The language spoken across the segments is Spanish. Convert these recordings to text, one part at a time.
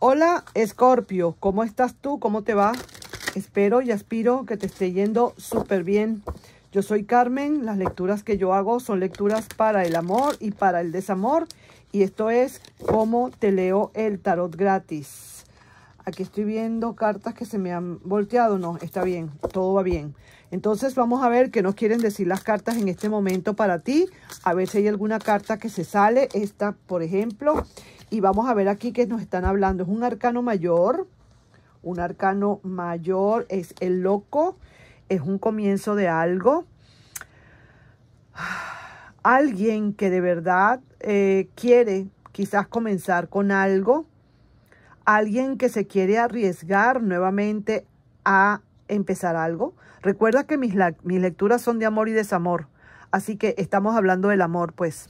Hola, Escorpio, ¿cómo estás tú? ¿Cómo te va? Espero y aspiro que te esté yendo súper bien. Yo soy Carmen, las lecturas que yo hago son lecturas para el amor y para el desamor. Y esto es cómo te leo el tarot gratis aquí estoy viendo cartas que se me han volteado. No, está bien, todo va bien. Entonces vamos a ver qué nos quieren decir las cartas en este momento para ti. A ver si hay alguna carta que se sale, esta por ejemplo. Y vamos a ver aquí qué nos están hablando. Es un arcano mayor, un arcano mayor, es el loco, es un comienzo de algo. Alguien que de verdad eh, quiere quizás comenzar con algo alguien que se quiere arriesgar nuevamente a empezar algo. Recuerda que mis, mis lecturas son de amor y desamor, así que estamos hablando del amor, pues.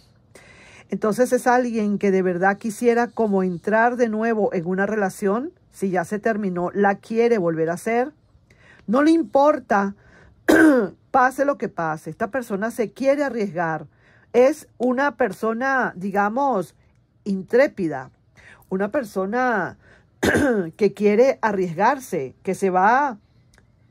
Entonces es alguien que de verdad quisiera como entrar de nuevo en una relación, si ya se terminó, la quiere volver a hacer. No le importa, pase lo que pase, esta persona se quiere arriesgar. Es una persona, digamos, intrépida, una persona que quiere arriesgarse, que se va,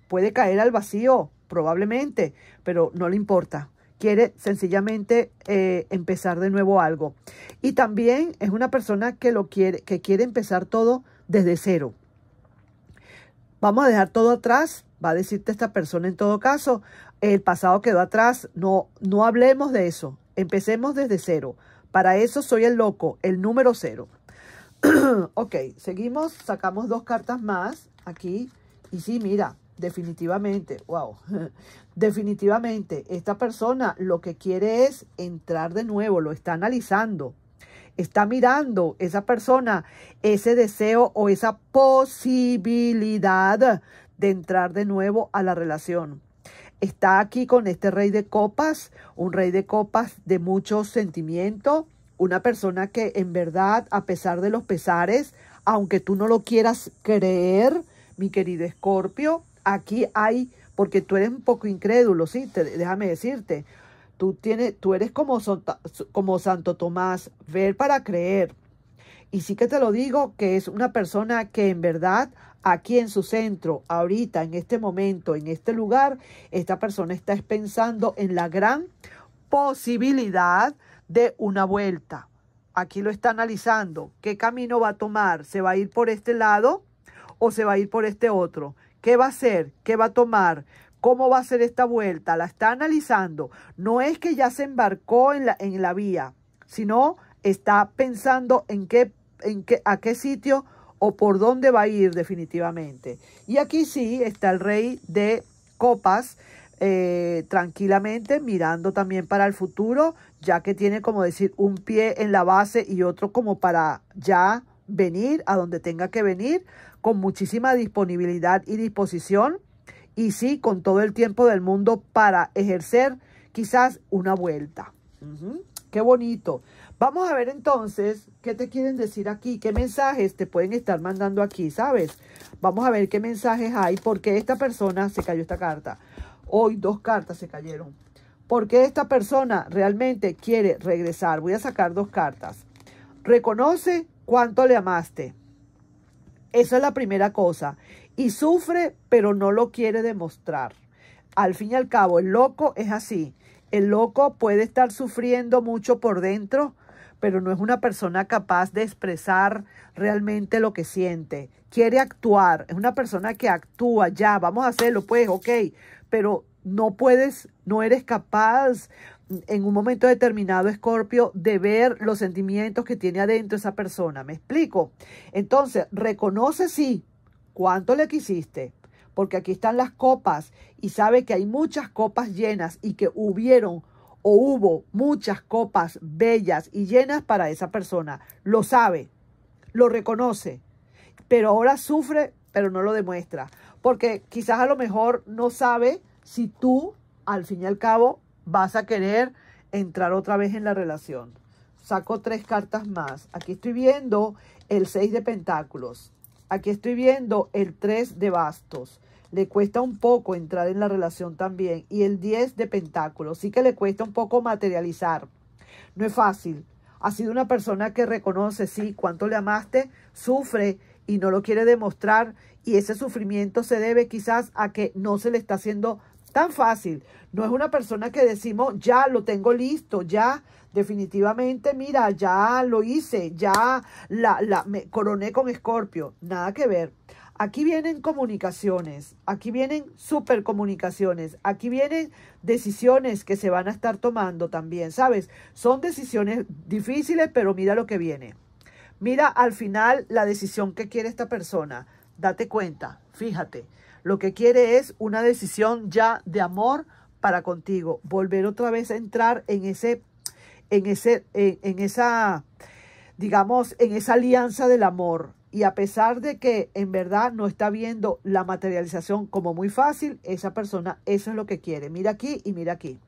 puede caer al vacío, probablemente, pero no le importa. Quiere sencillamente eh, empezar de nuevo algo. Y también es una persona que, lo quiere, que quiere empezar todo desde cero. Vamos a dejar todo atrás, va a decirte esta persona en todo caso. El pasado quedó atrás, no, no hablemos de eso. Empecemos desde cero. Para eso soy el loco, el número cero. ok, seguimos, sacamos dos cartas más aquí. Y sí, mira, definitivamente, wow, definitivamente esta persona lo que quiere es entrar de nuevo, lo está analizando, está mirando esa persona, ese deseo o esa posibilidad de entrar de nuevo a la relación. Está aquí con este rey de copas, un rey de copas de mucho sentimiento, una persona que en verdad, a pesar de los pesares, aunque tú no lo quieras creer, mi querido Escorpio, aquí hay, porque tú eres un poco incrédulo, sí, te, déjame decirte, tú, tienes, tú eres como, como Santo Tomás, ver para creer. Y sí que te lo digo, que es una persona que en verdad aquí en su centro, ahorita, en este momento, en este lugar, esta persona está pensando en la gran posibilidad de una vuelta. Aquí lo está analizando. ¿Qué camino va a tomar? ¿Se va a ir por este lado o se va a ir por este otro? ¿Qué va a hacer? ¿Qué va a tomar? ¿Cómo va a ser esta vuelta? La está analizando. No es que ya se embarcó en la, en la vía, sino está pensando en qué, en qué, a qué sitio o por dónde va a ir definitivamente. Y aquí sí está el rey de copas eh, tranquilamente, mirando también para el futuro, ya que tiene como decir un pie en la base y otro como para ya venir a donde tenga que venir, con muchísima disponibilidad y disposición, y sí, con todo el tiempo del mundo para ejercer quizás una vuelta. Qué bonito. Vamos a ver entonces qué te quieren decir aquí, qué mensajes te pueden estar mandando aquí, ¿sabes? Vamos a ver qué mensajes hay, porque esta persona se cayó esta carta. Hoy dos cartas se cayeron. Porque esta persona realmente quiere regresar. Voy a sacar dos cartas. Reconoce cuánto le amaste. Esa es la primera cosa. Y sufre, pero no lo quiere demostrar. Al fin y al cabo, el loco es así. El loco puede estar sufriendo mucho por dentro, pero no es una persona capaz de expresar realmente lo que siente. Quiere actuar, es una persona que actúa, ya, vamos a hacerlo, pues, ok, pero no puedes, no eres capaz en un momento determinado, Escorpio, de ver los sentimientos que tiene adentro esa persona. ¿Me explico? Entonces, reconoce sí cuánto le quisiste, porque aquí están las copas y sabe que hay muchas copas llenas y que hubieron o hubo muchas copas bellas y llenas para esa persona. Lo sabe, lo reconoce, pero ahora sufre, pero no lo demuestra, porque quizás a lo mejor no sabe si tú, al fin y al cabo, vas a querer entrar otra vez en la relación. Saco tres cartas más. Aquí estoy viendo el 6 de pentáculos. Aquí estoy viendo el 3 de bastos. Le cuesta un poco entrar en la relación también. Y el 10 de pentáculos. Sí que le cuesta un poco materializar. No es fácil. Ha sido una persona que reconoce, sí, cuánto le amaste, sufre y no lo quiere demostrar. Y ese sufrimiento se debe quizás a que no se le está haciendo Tan fácil. No es una persona que decimos, ya lo tengo listo, ya definitivamente, mira, ya lo hice, ya la, me coroné con Escorpio. Nada que ver. Aquí vienen comunicaciones, aquí vienen comunicaciones, aquí vienen decisiones que se van a estar tomando también, ¿sabes? Son decisiones difíciles, pero mira lo que viene. Mira al final la decisión que quiere esta persona date cuenta, fíjate, lo que quiere es una decisión ya de amor para contigo, volver otra vez a entrar en ese, en ese, en, esa, digamos, en esa alianza del amor. Y a pesar de que en verdad no está viendo la materialización como muy fácil, esa persona eso es lo que quiere. Mira aquí y mira aquí.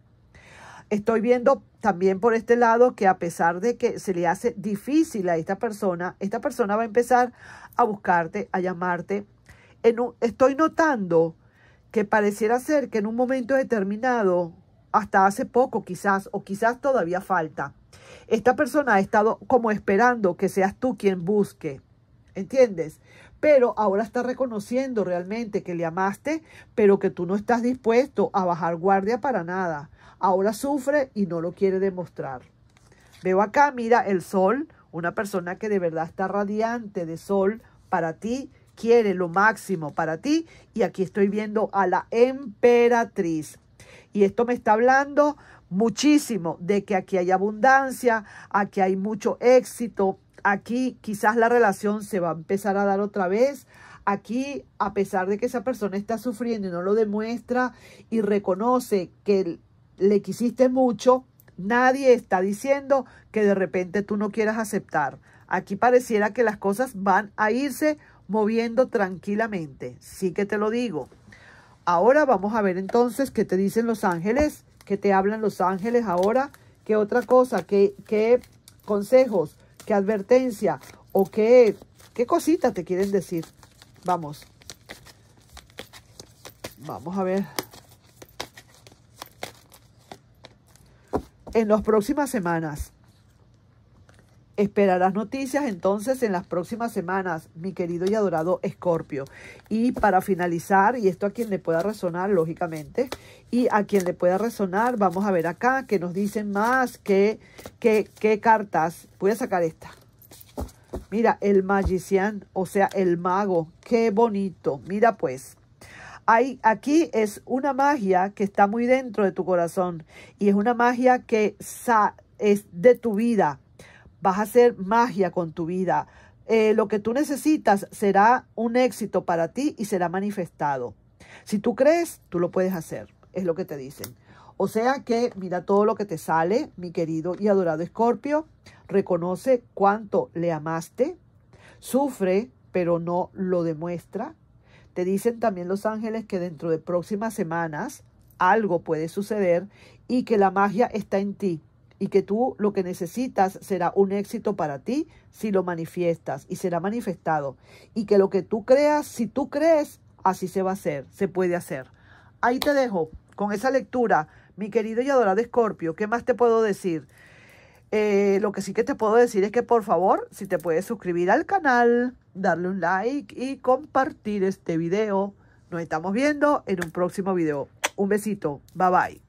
Estoy viendo también por este lado que a pesar de que se le hace difícil a esta persona, esta persona va a empezar a buscarte, a llamarte. estoy notando que pareciera ser que en un momento determinado, hasta hace poco quizás, o quizás todavía falta, esta persona ha estado como esperando que seas tú quien busque, ¿entiendes? pero ahora está reconociendo realmente que le amaste, pero que tú no estás dispuesto a bajar guardia para nada. Ahora sufre y no lo quiere demostrar. Veo acá, mira, el sol, una persona que de verdad está radiante de sol para ti, quiere lo máximo para ti. Y aquí estoy viendo a la emperatriz. Y esto me está hablando muchísimo de que aquí hay abundancia, aquí hay mucho éxito, aquí quizás la relación se va a empezar a dar otra vez. Aquí, a pesar de que esa persona está sufriendo y no lo demuestra y reconoce que le quisiste mucho, nadie está diciendo que de repente tú no quieras aceptar. Aquí pareciera que las cosas van a irse moviendo tranquilamente. Sí que te lo digo. Ahora vamos a ver entonces qué te dicen los ángeles que te hablan los ángeles ahora, qué otra cosa, qué, qué consejos, qué advertencia o qué, qué cosita te quieren decir. Vamos. Vamos a ver. En las próximas semanas. Esperarás noticias entonces en las próximas semanas, mi querido y adorado Escorpio. Y para finalizar, y esto a quien le pueda resonar, lógicamente, y a quien le pueda resonar, vamos a ver acá que nos dicen más que, cartas. Voy a sacar esta. Mira, el magician, o sea, el mago. Qué bonito. Mira pues. Hay, aquí es una magia que está muy dentro de tu corazón y es una magia que es de tu vida Vas a hacer magia con tu vida. Eh, lo que tú necesitas será un éxito para ti y será manifestado. Si tú crees, tú lo puedes hacer, es lo que te dicen. O sea que mira todo lo que te sale, mi querido y adorado Escorpio. Reconoce cuánto le amaste. Sufre, pero no lo demuestra. Te dicen también los ángeles que dentro de próximas semanas algo puede suceder y que la magia está en ti y que tú lo que necesitas será un éxito para ti si lo manifiestas y será manifestado. Y que lo que tú creas, si tú crees, así se va a hacer, se puede hacer. Ahí te dejo con esa lectura, mi querido y adorado Escorpio. ¿Qué más te puedo decir? Eh, lo que sí que te puedo decir es que por favor, si te puedes suscribir al canal, darle un like y compartir este video. Nos estamos viendo en un próximo video. Un besito. Bye bye.